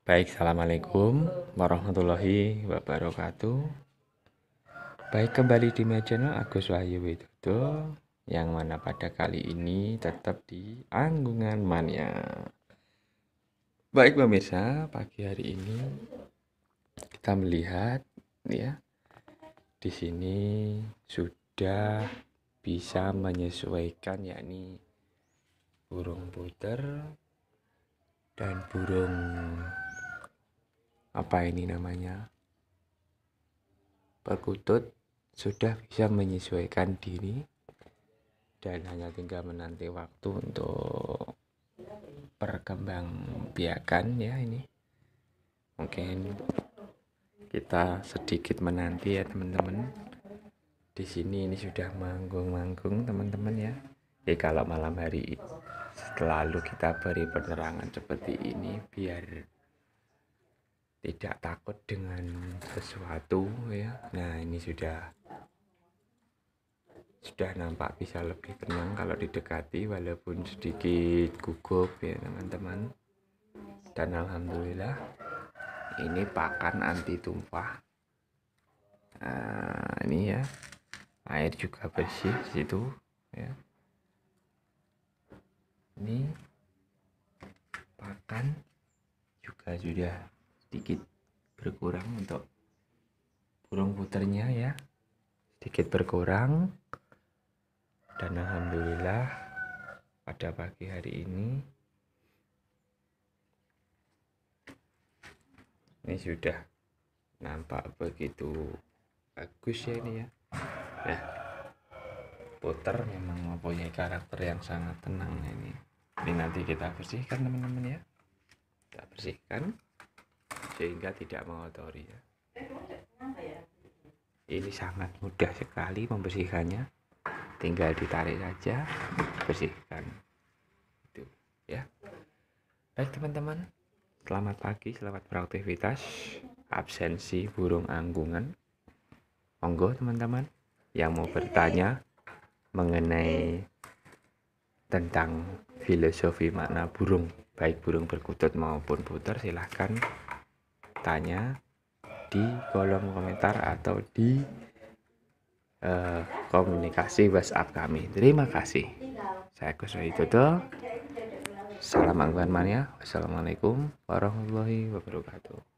Baik, Assalamualaikum warahmatullahi wabarakatuh. Baik, kembali di my channel Agus Wahyu Widodo yang mana pada kali ini tetap di Anggungan Mania. Baik pemirsa, pagi hari ini kita melihat ya di sini sudah bisa menyesuaikan yakni burung puter dan burung apa ini namanya perkutut sudah bisa menyesuaikan diri dan hanya tinggal menanti waktu untuk perkembang biakan ya ini mungkin kita sedikit menanti ya teman-teman di sini ini sudah manggung-manggung teman-teman ya jadi kalau malam hari selalu kita beri penerangan seperti ini biar tidak takut dengan sesuatu ya nah ini sudah sudah nampak bisa lebih tenang kalau didekati walaupun sedikit gugup ya teman-teman dan alhamdulillah ini pakan anti tumpah nah, ini ya air juga bersih situ ya ini pakan juga sudah sedikit berkurang untuk burung puternya ya sedikit berkurang dan alhamdulillah pada pagi hari ini ini sudah nampak begitu bagus ya ini ya nah puter memang mempunyai karakter yang sangat tenang ini ini nanti kita bersihkan teman-teman ya kita bersihkan sehingga tidak mengotorinya ya? ini sangat mudah sekali membersihkannya tinggal ditarik saja bersihkan itu ya baik teman-teman selamat pagi selamat beraktivitas absensi burung anggungan monggo teman-teman yang mau bertanya mengenai tentang filosofi makna burung baik burung berkutut maupun puter silahkan tanya di kolom komentar atau di uh, komunikasi WhatsApp kami. Terima kasih. Saya Gus Dodo. Salam angkuhan mania. Wassalamualaikum warahmatullahi wabarakatuh.